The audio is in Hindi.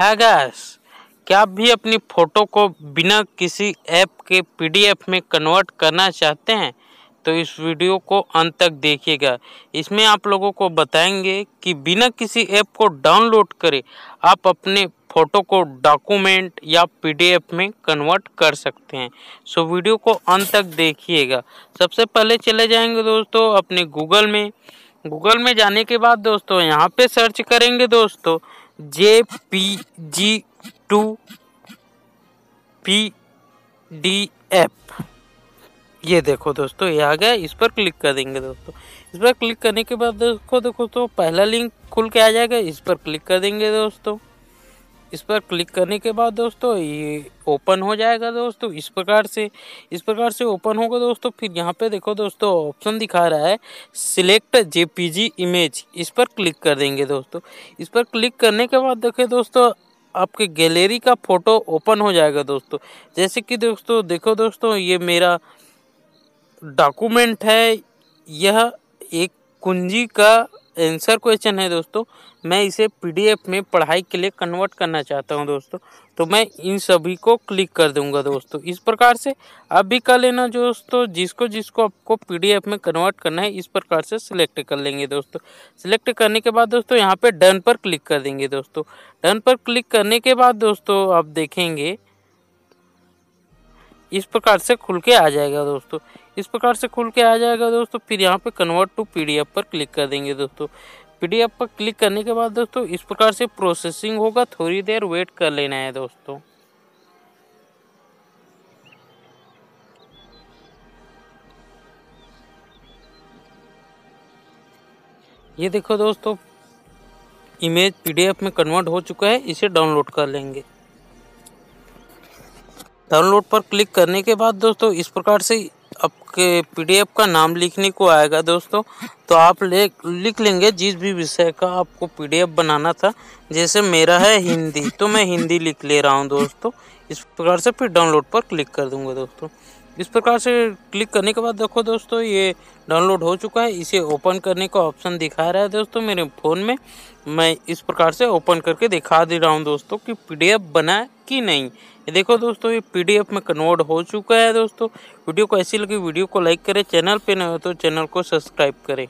है गैस क्या आप भी अपनी फ़ोटो को बिना किसी ऐप के पीडीएफ में कन्वर्ट करना चाहते हैं तो इस वीडियो को अंत तक देखिएगा इसमें आप लोगों को बताएंगे कि बिना किसी ऐप को डाउनलोड करे आप अपने फ़ोटो को डॉक्यूमेंट या पीडीएफ में कन्वर्ट कर सकते हैं सो वीडियो को अंत तक देखिएगा सबसे पहले चले जाएंगे दोस्तों अपने गूगल में गूगल में जाने के बाद दोस्तों यहाँ पे सर्च करेंगे दोस्तों J P G to P D F ये देखो दोस्तों ये आ गया इस पर क्लिक कर देंगे दोस्तों इस पर क्लिक करने के बाद देखो देखो तो पहला लिंक खुल के आ जाएगा इस पर क्लिक कर देंगे दोस्तों इस पर क्लिक करने के बाद दोस्तों ये ओपन हो जाएगा दोस्तों इस प्रकार से इस प्रकार से ओपन होगा दोस्तों फिर यहाँ पे देखो दोस्तों ऑप्शन दिखा रहा है सिलेक्ट जेपीजी इमेज इस पर क्लिक कर देंगे दोस्तों इस पर क्लिक करने के बाद देखे दोस्तों आपके गैलरी का फ़ोटो ओपन हो जाएगा दोस्तों जैसे कि दोस्तों देखो दोस्तों ये मेरा डॉक्यूमेंट है यह एक कुंजी का आंसर क्वेश्चन है दोस्तों मैं इसे पीडीएफ में पढ़ाई के लिए कन्वर्ट करना चाहता हूं दोस्तों तो मैं इन सभी को क्लिक कर दूंगा दोस्तों इस प्रकार से अब भी कर लेना दोस्तों जिसको जिसको आपको पीडीएफ में कन्वर्ट करना है इस प्रकार से सिलेक्ट कर लेंगे दोस्तों सिलेक्ट करने के बाद दोस्तों यहाँ पर डन पर क्लिक कर देंगे दोस्तों डन पर क्लिक करने के बाद दोस्तों आप देखेंगे इस प्रकार से खुल के आ जाएगा दोस्तों इस प्रकार से खुल के आ जाएगा दोस्तों फिर यहाँ पे कन्वर्ट टू पीडीएफ पर क्लिक कर देंगे दोस्तों पीडीएफ पर क्लिक करने के बाद दोस्तों इस प्रकार से प्रोसेसिंग होगा थोड़ी देर वेट कर लेना है दोस्तों ये देखो दोस्तों इमेज पीडीएफ में कन्वर्ट हो चुका है इसे डाउनलोड कर लेंगे डाउनलोड पर क्लिक करने के बाद दोस्तों इस प्रकार से आपके पीडीएफ का नाम लिखने को आएगा दोस्तों तो आप ले लिख लेंगे जिस भी विषय का आपको पीडीएफ बनाना था जैसे मेरा है हिंदी तो मैं हिंदी लिख ले रहा हूँ दोस्तों इस प्रकार से फिर डाउनलोड पर क्लिक कर दूँगा दोस्तों इस प्रकार से क्लिक करने के बाद देखो दोस्तों ये डाउनलोड हो चुका है इसे ओपन करने का ऑप्शन दिखा रहा है दोस्तों मेरे फ़ोन में मैं इस प्रकार से ओपन करके दिखा दे रहा हूँ दोस्तों कि पीडीएफ बना कि नहीं ये देखो दोस्तों ये पीडीएफ में कन्वर्ट हो चुका है दोस्तों वीडियो को ऐसी लगी वीडियो को लाइक करें चैनल पर न हो तो चैनल को सब्सक्राइब करें